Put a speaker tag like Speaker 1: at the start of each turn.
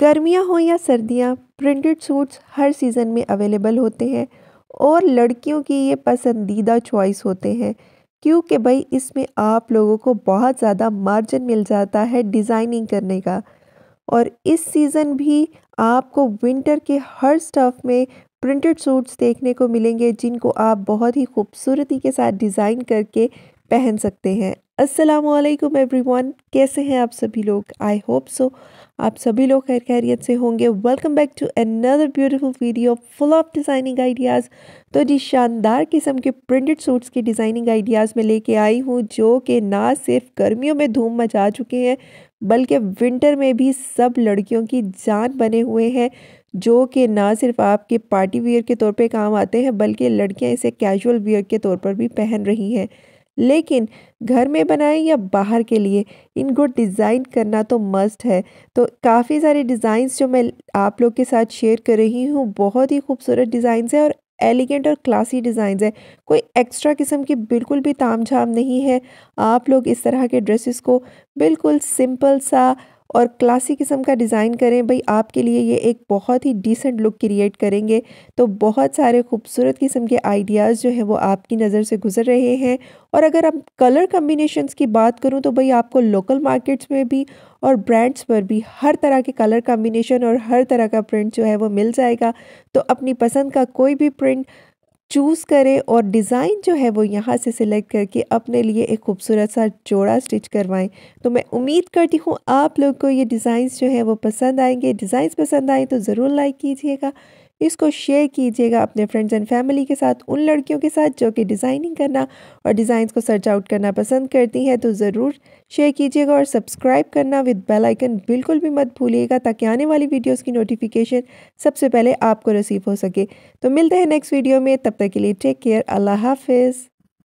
Speaker 1: गर्मियाँ हों या सर्दियाँ प्रिंटेड सूट्स हर सीज़न में अवेलेबल होते हैं और लड़कियों की ये पसंदीदा चॉइस होते हैं क्योंकि भाई इसमें आप लोगों को बहुत ज़्यादा मार्जिन मिल जाता है डिज़ाइनिंग करने का और इस सीज़न भी आपको विंटर के हर स्टफ़ में प्रिंटेड सूट्स देखने को मिलेंगे जिनको आप बहुत ही खूबसूरती के साथ डिज़ाइन करके पहन सकते हैं एवरी एवरीवन कैसे हैं आप सभी लोग आई होप सो आप सभी लोग खैर खैरियत से होंगे welcome back to another beautiful video full of designing ideas तो जी शानदार किस्म के प्रिंटेड सूट्स के डिज़ाइनिंग आइडियाज़ में लेके आई हूँ जो कि ना सिर्फ गर्मियों में धूम मचा चुके हैं बल्कि विंटर में भी सब लड़कियों की जान बने हुए हैं जो कि ना सिर्फ आपके पार्टी वियर के तौर पर काम आते हैं बल्कि लड़कियाँ इसे कैजुअल वियर के तौर पर भी पहन रही हैं लेकिन घर में बनाएं या बाहर के लिए इनको डिज़ाइन करना तो मस्ट है तो काफ़ी सारे डिज़ाइंस जो मैं आप लोग के साथ शेयर कर रही हूँ बहुत ही खूबसूरत डिज़ाइंस है और एलिगेंट और क्लासी डिज़ाइंस है कोई एक्स्ट्रा किस्म की बिल्कुल भी ताम झाम नहीं है आप लोग इस तरह के ड्रेसेस को बिल्कुल सिंपल सा और क्लासी किस्म का डिज़ाइन करें भाई आपके लिए ये एक बहुत ही डिसेंट लुक क्रिएट करेंगे तो बहुत सारे खूबसूरत किस्म के आइडियाज़ जो हैं वो आपकी नज़र से गुजर रहे हैं और अगर आप कलर कम्बिनेशन की बात करूँ तो भाई आपको लोकल मार्केट्स में भी और ब्रांड्स पर भी हर तरह के कलर कम्बिनेशन और हर तरह का प्रिंट जो है वो मिल जाएगा तो अपनी पसंद का कोई भी प्रिंट चूज़ करें और डिज़ाइन जो है वो यहाँ से सिलेक्ट करके अपने लिए एक खूबसूरत सा जोड़ा स्टिच करवाएं तो मैं उम्मीद करती हूँ आप लोग को ये डिज़ाइंस जो है वो पसंद आएंगे डिज़ाइंस पसंद आए तो ज़रूर लाइक कीजिएगा इसको शेयर कीजिएगा अपने फ्रेंड्स एंड फैमिली के साथ उन लड़कियों के साथ जो कि डिज़ाइनिंग करना और डिज़ाइंस को सर्च आउट करना पसंद करती हैं तो ज़रूर शेयर कीजिएगा और सब्सक्राइब करना विद बेल आइकन बिल्कुल भी मत भूलिएगा ताकि आने वाली वीडियोस की नोटिफिकेशन सबसे पहले आपको रिसीव हो सके तो मिलते हैं नेक्स्ट वीडियो में तब तक के लिए टेक केयर अल्लाह हाफिज़